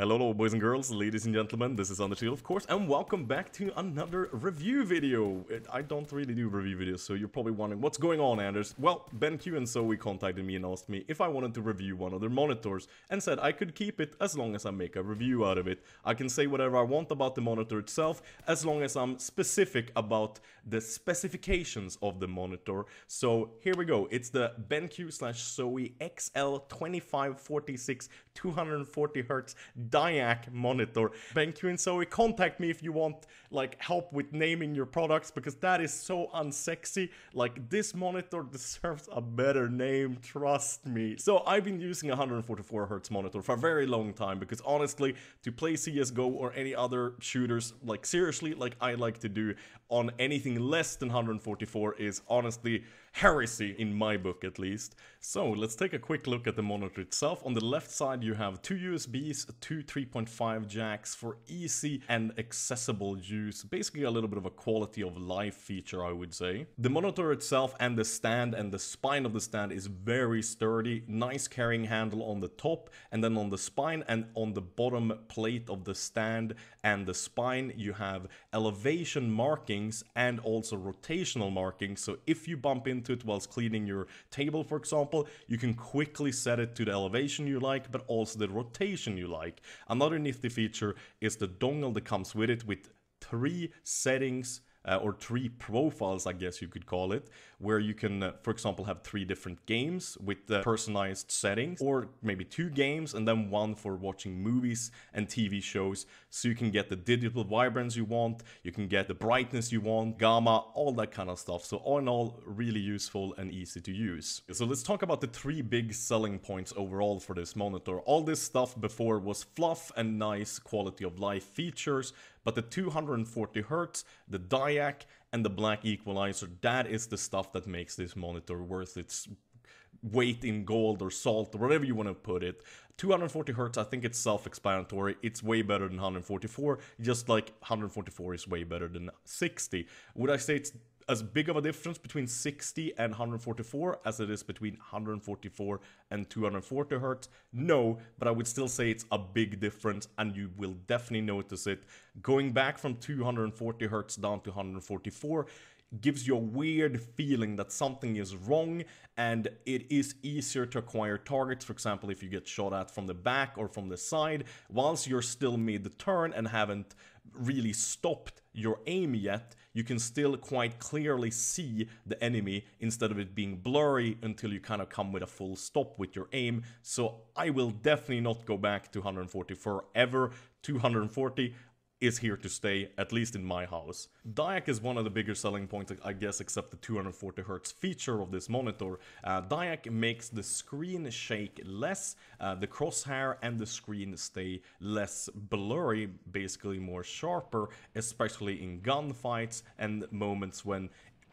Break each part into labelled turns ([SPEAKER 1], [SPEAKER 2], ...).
[SPEAKER 1] Hello boys and girls, ladies and gentlemen, this is On The of course, and welcome back to another review video. I don't really do review videos, so you're probably wondering, what's going on Anders? Well, BenQ and So we contacted me and asked me if I wanted to review one of their monitors, and said I could keep it as long as I make a review out of it. I can say whatever I want about the monitor itself, as long as I'm specific about the specifications of the monitor. So here we go, it's the BenQ slash Zoe XL2546 240Hz DIAC monitor. BenQ and Zoe, contact me if you want like help with naming your products because that is so unsexy. Like this monitor deserves a better name, trust me. So I've been using 144 hz monitor for a very long time because honestly, to play CSGO or any other shooters, like seriously, like I like to do on anything less than 144 is honestly heresy in my book at least. So let's take a quick look at the monitor itself. On the left side you have two USBs, two two 3.5 jacks for easy and accessible use. Basically a little bit of a quality of life feature, I would say. The monitor itself and the stand and the spine of the stand is very sturdy. Nice carrying handle on the top and then on the spine and on the bottom plate of the stand and the spine you have elevation markings and also rotational markings. So if you bump into it whilst cleaning your table, for example, you can quickly set it to the elevation you like, but also the rotation you like. Another nifty feature is the dongle that comes with it with three settings uh, or three profiles, I guess you could call it, where you can, uh, for example, have three different games with the uh, personalized settings, or maybe two games and then one for watching movies and TV shows. So you can get the digital vibrance you want, you can get the brightness you want, gamma, all that kind of stuff. So, all in all, really useful and easy to use. So, let's talk about the three big selling points overall for this monitor. All this stuff before was fluff and nice quality of life features, but the 240 hertz, the DIAC, and the black equalizer, that is the stuff that makes this monitor worth its weight in gold or salt or whatever you want to put it. 240 hertz, I think it's self-explanatory. It's way better than 144, just like 144 is way better than 60. Would I say it's as big of a difference between 60 and 144 as it is between 144 and 240 hertz? No, but I would still say it's a big difference and you will definitely notice it. Going back from 240 hertz down to 144 gives you a weird feeling that something is wrong and it is easier to acquire targets, for example, if you get shot at from the back or from the side, whilst you're still mid turn and haven't really stopped your aim yet, you can still quite clearly see the enemy instead of it being blurry until you kind of come with a full stop with your aim. So I will definitely not go back to 140 forever. 240, is here to stay, at least in my house. DIAC is one of the bigger selling points, I guess, except the 240Hz feature of this monitor. Uh, makes the screen shake less, uh, the crosshair and the screen stay less blurry, basically more sharper, especially in gunfights and moments when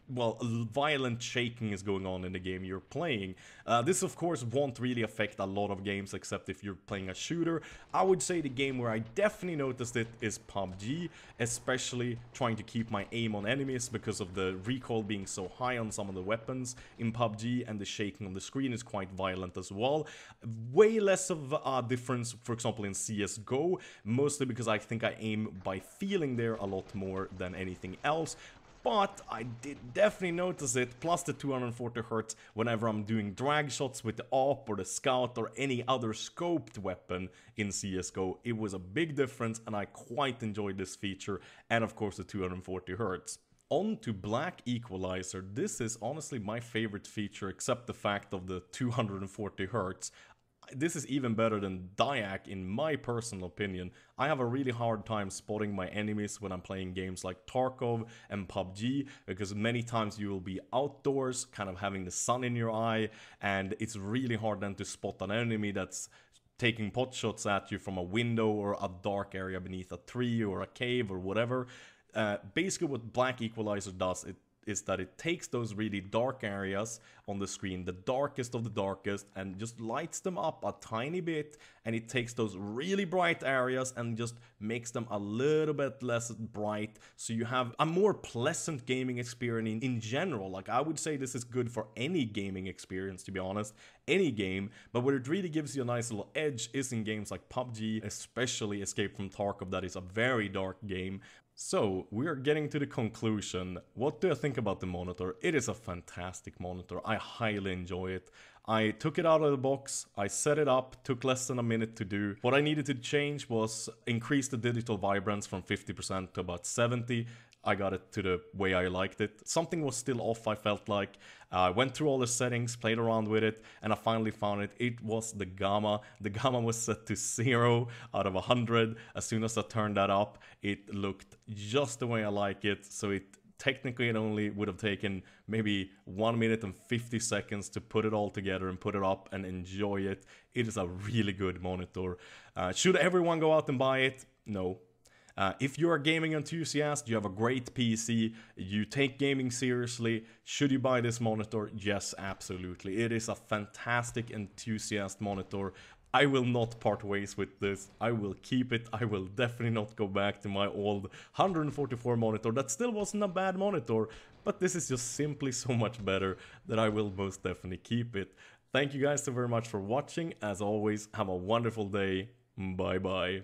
[SPEAKER 1] well, violent shaking is going on in the game you're playing. Uh, this, of course, won't really affect a lot of games, except if you're playing a shooter. I would say the game where I definitely noticed it is PUBG, especially trying to keep my aim on enemies because of the recoil being so high on some of the weapons in PUBG, and the shaking on the screen is quite violent as well. Way less of a difference, for example, in CSGO, mostly because I think I aim by feeling there a lot more than anything else but I did definitely notice it, plus the 240Hz whenever I'm doing drag shots with the AWP or the Scout or any other scoped weapon in CSGO. It was a big difference and I quite enjoyed this feature and of course the 240Hz. On to Black Equalizer, this is honestly my favorite feature except the fact of the 240Hz this is even better than Dayak, in my personal opinion. I have a really hard time spotting my enemies when I'm playing games like Tarkov and PUBG because many times you will be outdoors, kind of having the sun in your eye, and it's really hard then to spot an enemy that's taking pot shots at you from a window or a dark area beneath a tree or a cave or whatever. Uh, basically, what Black Equalizer does, it is that it takes those really dark areas on the screen, the darkest of the darkest, and just lights them up a tiny bit. And it takes those really bright areas and just makes them a little bit less bright. So you have a more pleasant gaming experience in general. Like I would say this is good for any gaming experience, to be honest, any game. But what it really gives you a nice little edge is in games like PUBG, especially Escape from Tarkov, that is a very dark game. So, we are getting to the conclusion. What do I think about the monitor? It is a fantastic monitor. I highly enjoy it. I took it out of the box, I set it up, took less than a minute to do. What I needed to change was increase the digital vibrance from 50% to about 70 I got it to the way I liked it. Something was still off, I felt like. Uh, I uh, went through all the settings, played around with it, and I finally found it. It was the gamma. The gamma was set to 0 out of 100. As soon as I turned that up, it looked just the way I like it. So it technically it only would have taken maybe 1 minute and 50 seconds to put it all together and put it up and enjoy it. It is a really good monitor. Uh, should everyone go out and buy it? No, uh, if you're a gaming enthusiast, you have a great PC, you take gaming seriously, should you buy this monitor? Yes, absolutely. It is a fantastic enthusiast monitor. I will not part ways with this. I will keep it. I will definitely not go back to my old 144 monitor. That still wasn't a bad monitor, but this is just simply so much better that I will most definitely keep it. Thank you guys so very much for watching. As always, have a wonderful day. Bye bye.